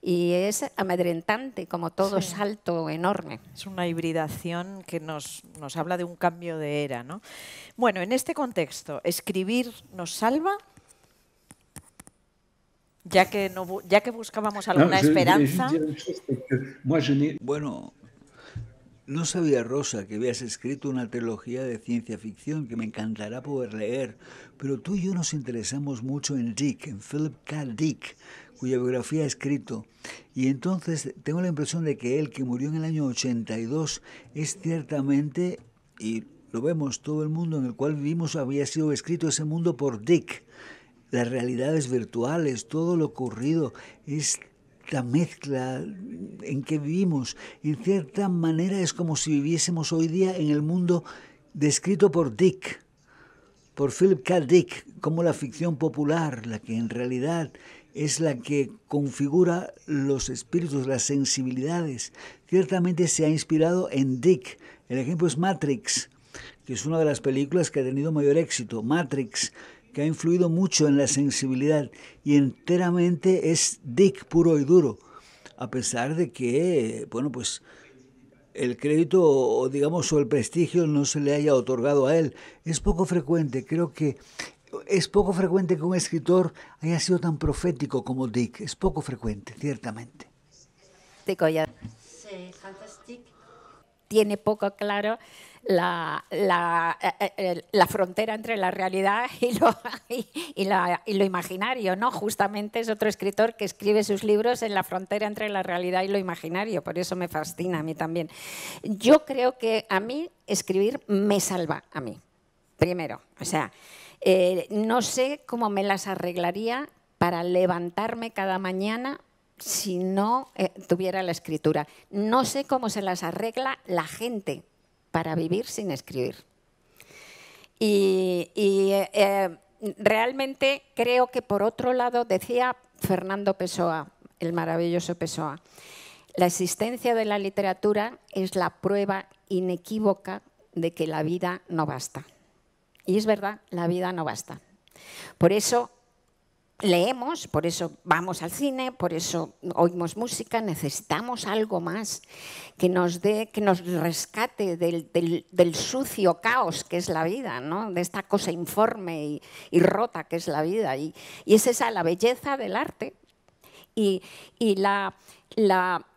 y es amedrentante, como todo salto enorme. Es una hibridación que nos, nos habla de un cambio de era. ¿no? Bueno, en este contexto, ¿escribir nos salva ya que, ya que buscábamos alguna esperanza. bueno, no sabía, Rosa, que habías escrito una trilogía de ciencia ficción que me encantará poder leer, pero tú y yo nos interesamos mucho en Dick, en Philip K. Dick, cuya biografía ha escrito. Y entonces tengo la impresión de que él, que murió en el año 82, es ciertamente, y lo vemos todo el mundo en el cual vivimos, había sido escrito ese mundo por Dick las realidades virtuales, todo lo ocurrido, esta mezcla en que vivimos, en cierta manera es como si viviésemos hoy día en el mundo descrito por Dick, por Philip K. Dick, como la ficción popular, la que en realidad es la que configura los espíritus, las sensibilidades. Ciertamente se ha inspirado en Dick. El ejemplo es Matrix, que es una de las películas que ha tenido mayor éxito. Matrix que ha influido mucho en la sensibilidad y enteramente es Dick puro y duro, a pesar de que, bueno, pues el crédito o digamos o el prestigio no se le haya otorgado a él. Es poco frecuente, creo que es poco frecuente que un escritor haya sido tan profético como Dick, es poco frecuente, ciertamente. Tiene poco claro eh, eh, la, frontera entre la realidad y lo, imaginario, ¿no? Justamente es otro escritor que escribe sus libros en la frontera entre la realidad y lo imaginario, por eso me fascina a mí también. Yo creo que a mí escribir me salva a mí, primero. O sea, eh, no sé cómo me las arreglaría para levantarme cada mañana si no tuviera la escritura. No sé cómo se las arregla la gente para vivir sin escribir. Y, eh, realmente creo que por otro lado decía Fernando Pessoa, el maravilloso Pessoa, la existencia de la literatura es la prueba inequívoca de que la vida no basta. Y es verdad, la vida no basta. Por eso leemos, por eso vamos al cine, por eso oímos música, necesitamos algo más que nos dé, que nos rescate del, sucio caos que es la vida, ¿no? de esta cosa informe y, rota que es la vida. Y, y, es esa la belleza del arte y, la,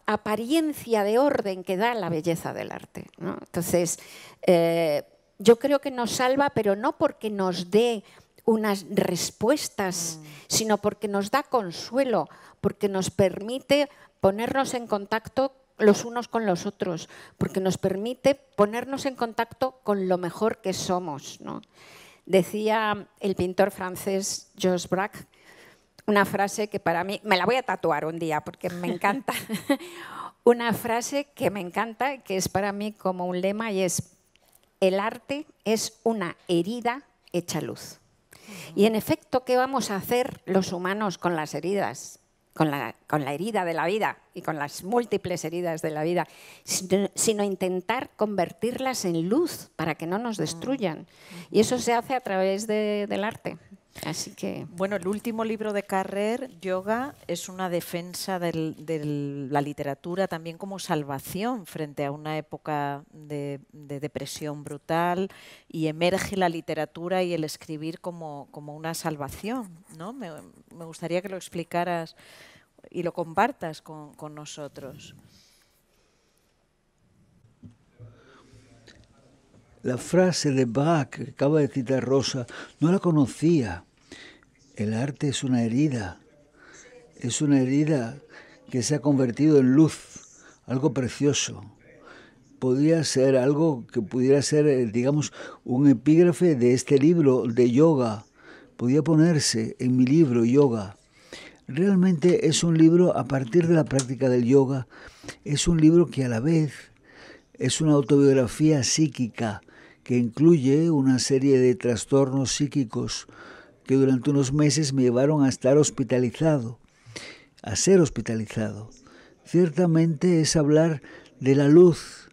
apariencia de orden que da la belleza del arte. Entonces, eh, yo creo que nos salva, pero no porque nos dé unas respuestas, mm. sino porque nos da consuelo, porque nos permite ponernos en contacto los unos con los otros, porque nos permite ponernos en contacto con lo mejor que somos. Decía el pintor francés Georges Braque una frase que para mí, me la voy a tatuar un día porque me encanta, una frase que me encanta, que es para mí como un lema y es, el arte es una herida hecha luz. Y en efecto, ¿qué vamos a hacer los humanos con las heridas? Con la, herida de la vida y con las múltiples heridas de la vida, sino, intentar convertirlas en luz para que no nos destruyan. Mm. Y eso se hace a través del arte. Así que... Bueno, el último libro de Carrer, Yoga, es una defensa de la literatura también como salvación frente a una época de, depresión brutal y emerge la literatura y el escribir como, una salvación. ¿no? Me, gustaría que lo explicaras y lo compartas con nosotros. La frase de Bach que acaba de citar Rosa no la conocía. El arte es una herida, es una herida que se ha convertido en luz, algo precioso. Podría ser algo que pudiera ser, eh, digamos, un epígrafe de este libro de yoga. Podía ponerse en mi libro yoga. Realmente es un libro a partir de la práctica del yoga. Es un libro que a la vez es una autobiografía psíquica que incluye una serie de trastornos psíquicos que durante unos meses me llevaron a estar hospitalizado, a ser hospitalizado. Ciertamente es hablar de la luz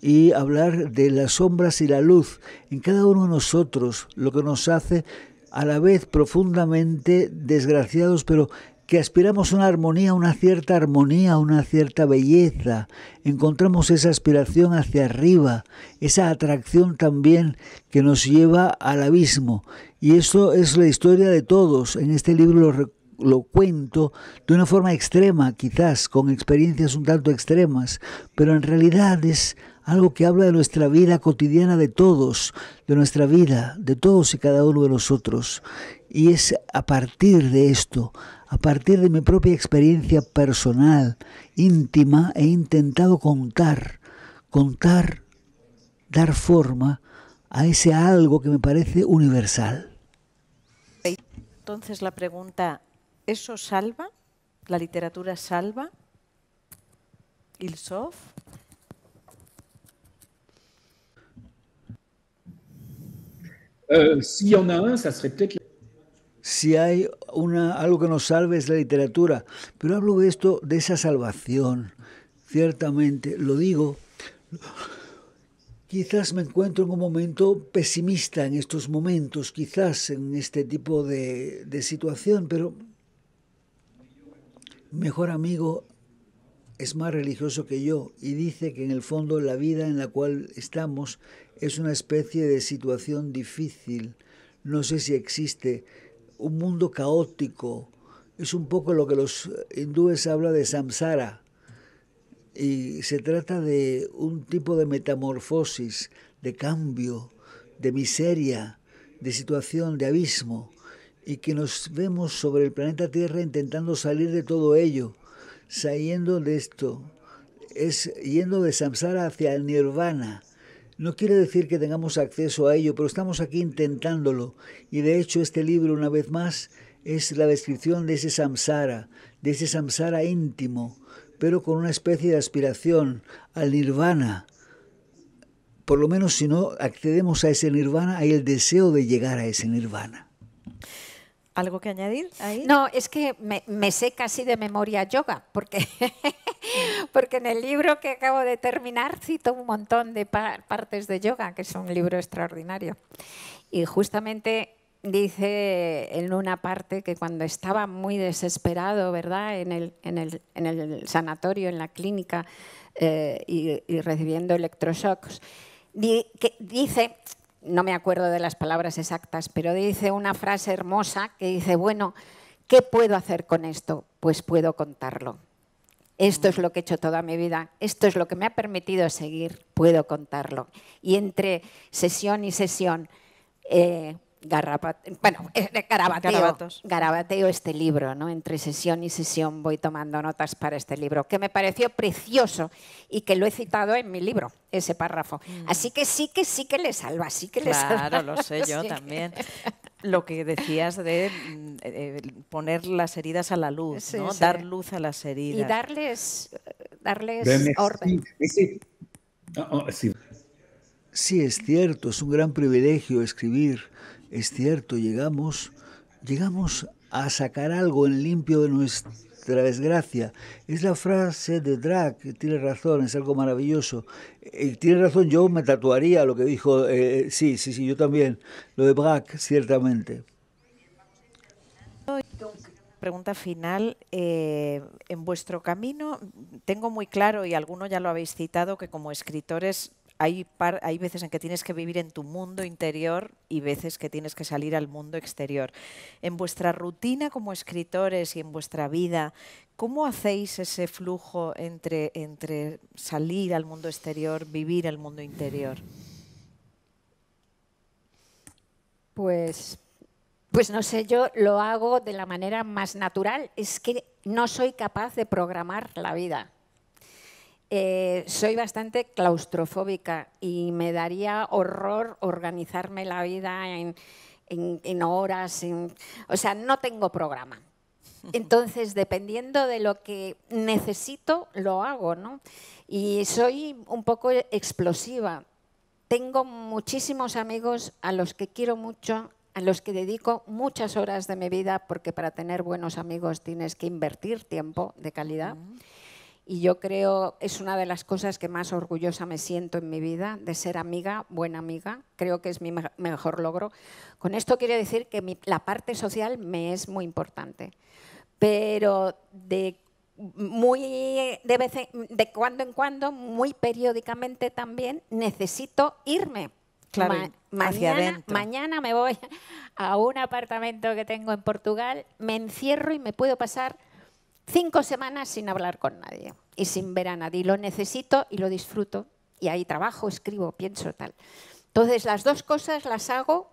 y hablar de las sombras y la luz en cada uno de nosotros, lo que nos hace a la vez profundamente desgraciados, pero que aspiramos a una armonía, una cierta armonía, una cierta belleza. Encontramos esa aspiración hacia arriba, esa atracción también que nos lleva al abismo. Y eso es la historia de todos. En este libro lo lo cuento de una forma extrema, quizás con experiencias un tanto extremas, pero en realidad es algo que habla de nuestra vida cotidiana de todos, de nuestra vida, de todos y cada uno de nosotros. Y es a partir de esto, a partir de mi propia experiencia personal, íntima, he intentado contar, contar, dar forma a ese algo que me parece universal. Entonces la pregunta, ¿eso salva? ¿La literatura salva? ¿Ilsof? Si euh, Si un, ça si hay una, algo que nos salve es la literatura. Pero hablo de esto, de esa salvación, ciertamente, lo digo. Quizás me encuentro en un momento pesimista en estos momentos, quizás en este tipo de, de situación, pero mejor amigo es más religioso que yo y dice que en el fondo la vida en la cual estamos es una especie de situación difícil. No sé si existe un mundo caótico. Es un poco lo que los hindúes hablan de samsara. Y se trata de un tipo de metamorfosis, de cambio, de miseria, de situación, de abismo, y que nos vemos sobre el planeta Tierra intentando salir de todo ello, saliendo de esto, es yendo de samsara hacia el nirvana, no quiere decir que tengamos acceso a ello, pero estamos aquí intentándolo. Y de hecho este libro, una vez más, es la descripción de ese samsara, de ese samsara íntimo, pero con una especie de aspiración al nirvana. Por lo menos si no accedemos a ese nirvana, hay el deseo de llegar a ese nirvana. ¿Algo que añadir ahí? No, es que me, sé casi de memoria yoga, porque, porque en el libro que acabo de terminar cito un montón de partes de yoga, que es un libro extraordinario. Y justamente dice en una parte que cuando estaba muy desesperado, ¿verdad? En el, sanatorio, en la clínica eh, y, recibiendo electroshocks, que dice no me acuerdo de las palabras exactas, pero dice una frase hermosa que dice, bueno, ¿qué puedo hacer con esto? Pues puedo contarlo. Esto es lo que he hecho toda mi vida, esto es lo que me ha permitido seguir, puedo contarlo. Y entre sesión y sesión eh, bueno, eh, eh, garabateo, este libro, ¿no? Entre sesión y sesión voy tomando notas para este libro, que me pareció precioso y que lo he citado en mi libro, ese párrafo. Mm. Así que sí que sí que le salva, sí que le salva. Claro, lo sé yo también. Lo que decías de eh, poner las heridas a la luz, ¿no? Dar luz a las heridas. Y darles, darles orden. Ah, ah, sí, es cierto, es un gran privilegio escribir es cierto, llegamos, llegamos a sacar algo en limpio de nuestra desgracia. Es la frase de Drac. tiene razón, es algo maravilloso. Eh, tiene razón, yo me tatuaría lo que dijo, eh, eh, sí, sí, sí, yo también, lo de Braque, ciertamente. Pregunta final. en vuestro camino, tengo muy claro, y algunos ya lo habéis citado, que como escritores hay, veces en que tienes que vivir en tu mundo interior y veces que tienes que salir al mundo exterior. En vuestra rutina como escritores y en vuestra vida, ¿cómo hacéis ese flujo entre, entre salir al mundo exterior, vivir al mundo interior? Pues, pues no sé, yo lo hago de la manera más natural. Es que no soy capaz de programar la vida. Eh, soy bastante claustrofóbica y me daría horror organizarme la vida en, en, horas. o sea, no tengo programa. Entonces, dependiendo de lo que necesito, lo hago, ¿no? Y soy un poco explosiva. Tengo muchísimos amigos a los que quiero mucho, a los que dedico muchas horas de mi vida, porque para tener buenos amigos tienes que invertir tiempo de calidad y yo creo es una de las cosas que más orgullosa me siento en mi vida de ser amiga, buena amiga. Creo que es mi mejor logro. Con esto quiero decir que la parte social me es muy importante, pero de muy de, vez de cuando en cuando, muy periódicamente también necesito irme. mañana me voy a un apartamento que tengo en Portugal, me encierro y me puedo pasar Cinco semanas sin hablar con nadie y sin ver a nadie. Lo necesito y lo disfruto. Y ahí trabajo, escribo, pienso, tal. Entonces, las dos cosas las hago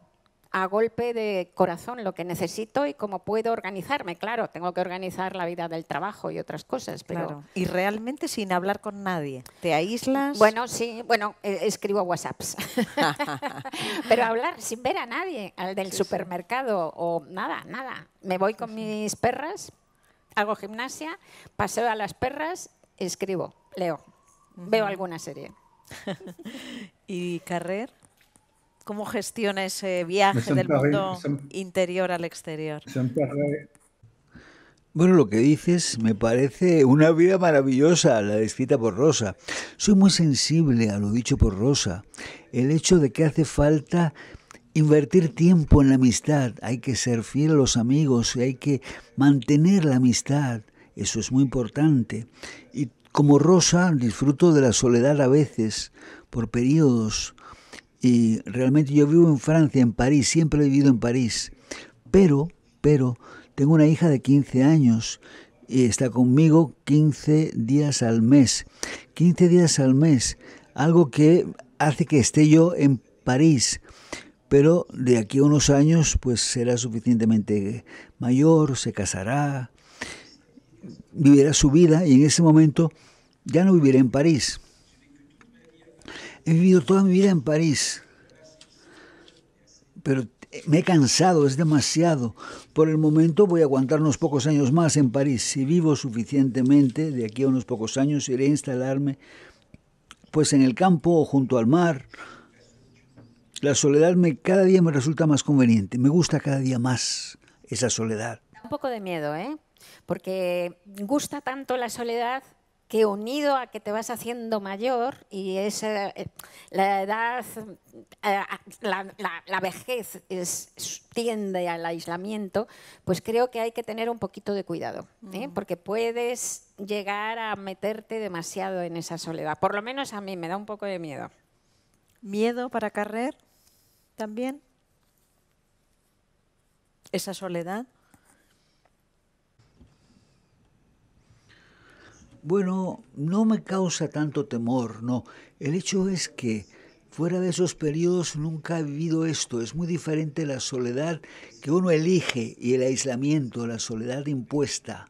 a golpe de corazón, lo que necesito y cómo puedo organizarme. Claro, tengo que organizar la vida del trabajo y otras cosas. Pero... Y realmente sin hablar con nadie. ¿Te aíslas? Bueno, sí, bueno, eh, escribo WhatsApps. pero hablar sin ver a nadie, al del supermercado o nada, nada. Me voy con mis perras hago gimnasia, paseo a las perras, escribo, leo, veo alguna serie. ¿Y Carrer? ¿Cómo gestiona ese viaje del mundo interior al exterior? Bueno, lo que dices me parece una vida maravillosa, la descrita por Rosa. Soy muy sensible a lo dicho por Rosa. El hecho de que hace falta invertir tiempo en la amistad, hay que ser fiel a los amigos, hay que mantener la amistad, eso es muy importante. Y como Rosa, disfruto de la soledad a veces, por periodos, y realmente yo vivo en Francia, en París, siempre he vivido en París, pero, pero, tengo una hija de 15 años y está conmigo 15 días al mes. 15 días al mes, algo que hace que esté yo en París pero de aquí a unos años pues será suficientemente mayor, se casará, vivirá su vida y en ese momento ya no viviré en París. He vivido toda mi vida en París, pero me he cansado, es demasiado. Por el momento voy a aguantar unos pocos años más en París. Si vivo suficientemente, de aquí a unos pocos años iré a instalarme pues en el campo o junto al mar la soledad me, cada día me resulta más conveniente, me gusta cada día más esa soledad. Un poco de miedo, ¿eh? Porque gusta tanto la soledad que unido a que te vas haciendo mayor y es, eh, la edad, eh, la, vejez tiende al aislamiento, pues creo que hay que tener un poquito de cuidado, ¿eh? porque puedes llegar a meterte demasiado en esa soledad. Por lo menos a mí me da un poco de miedo. ¿Miedo para Carrer? también? ¿Esa soledad? Bueno, no me causa tanto temor, no. El hecho es que fuera de esos periodos nunca he vivido esto. Es muy diferente la soledad que uno elige y el aislamiento, la soledad impuesta,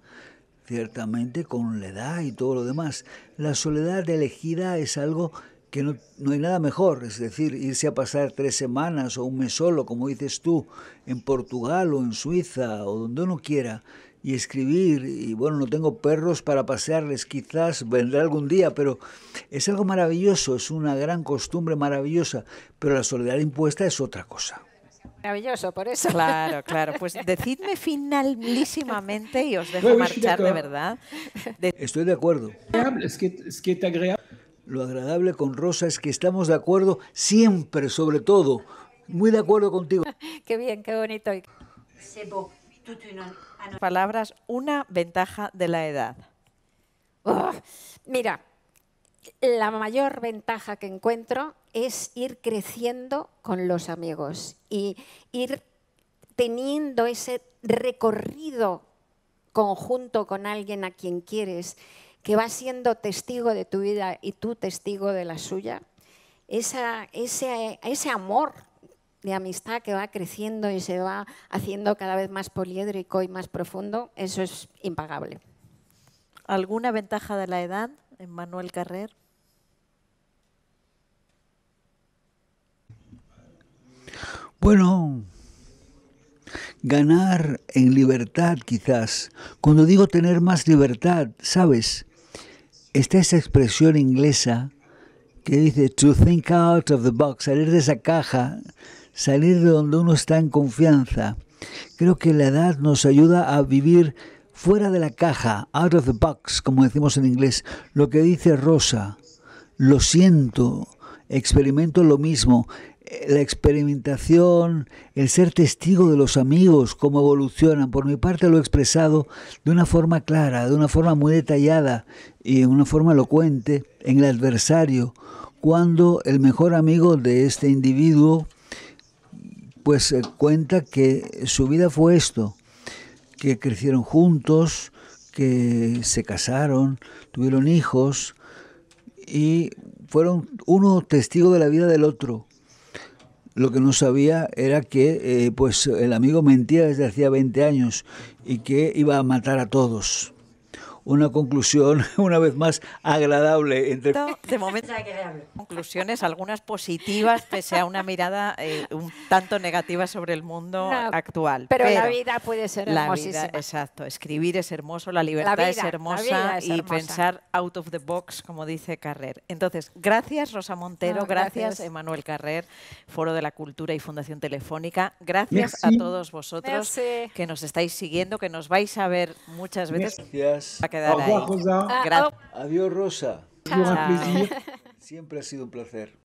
ciertamente con la edad y todo lo demás. La soledad elegida es algo que no, hay nada mejor, es decir, irse a pasar tres semanas o un mes solo, como dices tú, en Portugal o en Suiza o donde uno quiera, y escribir, y bueno, no tengo perros para pasearles, quizás vendrá algún día, pero es algo maravilloso, es una gran costumbre maravillosa, pero la soledad impuesta es otra cosa. Maravilloso, por eso. Claro, claro. Pues decidme finalísimamente y os dejo marchar de verdad. Estoy de acuerdo. Es que, es que te lo agradable con Rosa es que estamos de acuerdo siempre, sobre todo. Muy de acuerdo contigo. qué bien, qué bonito. Ah, Palabras, una ventaja de la edad. mira, la mayor ventaja que encuentro es ir creciendo con los amigos y ir teniendo ese recorrido conjunto con alguien a quien quieres que va siendo testigo de tu vida y tú testigo de la suya, ese, ese amor de amistad que va creciendo y se va haciendo cada vez más poliédrico y más profundo, eso es impagable. ¿Alguna ventaja de la edad en Manuel Carrer? Bueno, ganar en libertad quizás. Cuando digo tener más libertad, ¿sabes? está esa expresión inglesa que dice to think out of the box, salir de esa caja, salir de donde uno está en confianza. Creo que la edad nos ayuda a vivir fuera de la caja, out of the box, como decimos en inglés. Lo que dice Rosa, lo siento, experimento lo mismo la experimentación, el ser testigo de los amigos, cómo evolucionan. Por mi parte lo he expresado de una forma clara, de una forma muy detallada y de una forma elocuente en el adversario, cuando el mejor amigo de este individuo pues eh, cuenta que su vida fue esto, que crecieron juntos, que se casaron, tuvieron hijos y fueron uno testigo de la vida del otro lo que no sabía era que eh, pues el amigo mentía desde hacía 20 años y que iba a matar a todos una conclusión, una vez más, agradable. Entre... De momento, conclusiones, algunas positivas, pese a una mirada eh, un tanto negativa sobre el mundo actual. Pero, la vida puede ser hermosísima. La vida, exacto, escribir es hermoso, la libertad es, hermosa, y pensar out of the box, como dice Carrer. Entonces, gracias Rosa Montero, gracias Emanuel Carrer, Foro de la Cultura y Fundación Telefónica. Gracias a todos vosotros que nos estáis siguiendo, que nos vais a ver muchas veces. Gracias. Ah, oh. Adiós, Rosa. Siempre ha sido un placer.